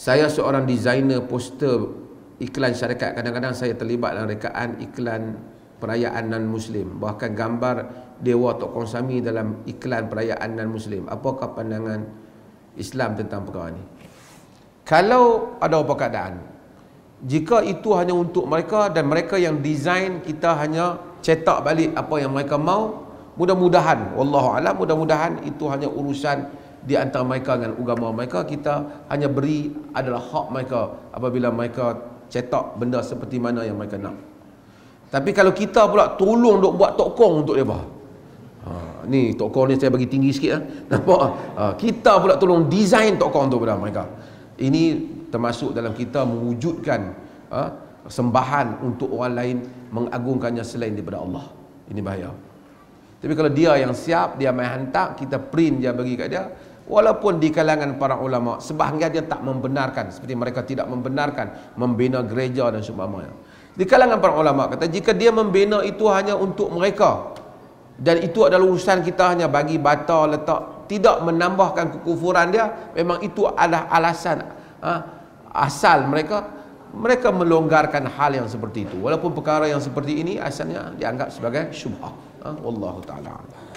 Saya seorang desainer poster iklan syarikat. Kadang-kadang saya terlibat dalam rekaan iklan perayaan non-Muslim. Bahkan gambar Dewa Tok Kong Sami dalam iklan perayaan non-Muslim. Apakah pandangan Islam tentang perkara ini? Kalau ada apa keadaan, jika itu hanya untuk mereka dan mereka yang desain kita hanya cetak balik apa yang mereka mau, mudah-mudahan, Wallahu'alam, mudah-mudahan itu hanya urusan di antara mereka dengan agama mereka kita hanya beri adalah hak mereka apabila mereka cetak benda seperti mana yang mereka nak tapi kalau kita pula tolong dok buat tokong untuk dia bah. Ha, ni tokong ni saya bagi tinggi sikit eh. Nampak? Ha, kita pula tolong desain tokong untuk pada mereka. Ini termasuk dalam kita mewujudkan ha, sembahan untuk orang lain mengagungkannya selain daripada Allah. Ini bahaya. Tapi kalau dia yang siap, dia main hantar, kita print dia bagi kat dia, walaupun di kalangan para ulama sebahagian dia tak membenarkan seperti mereka tidak membenarkan membina gereja dan sebagainya di kalangan para ulama kata jika dia membina itu hanya untuk mereka dan itu adalah urusan kita hanya bagi bata letak tidak menambahkan kekufuran dia memang itu adalah alasan ha, asal mereka mereka melonggarkan hal yang seperti itu walaupun perkara yang seperti ini asalnya dianggap sebagai syubhah ha, wallahu taala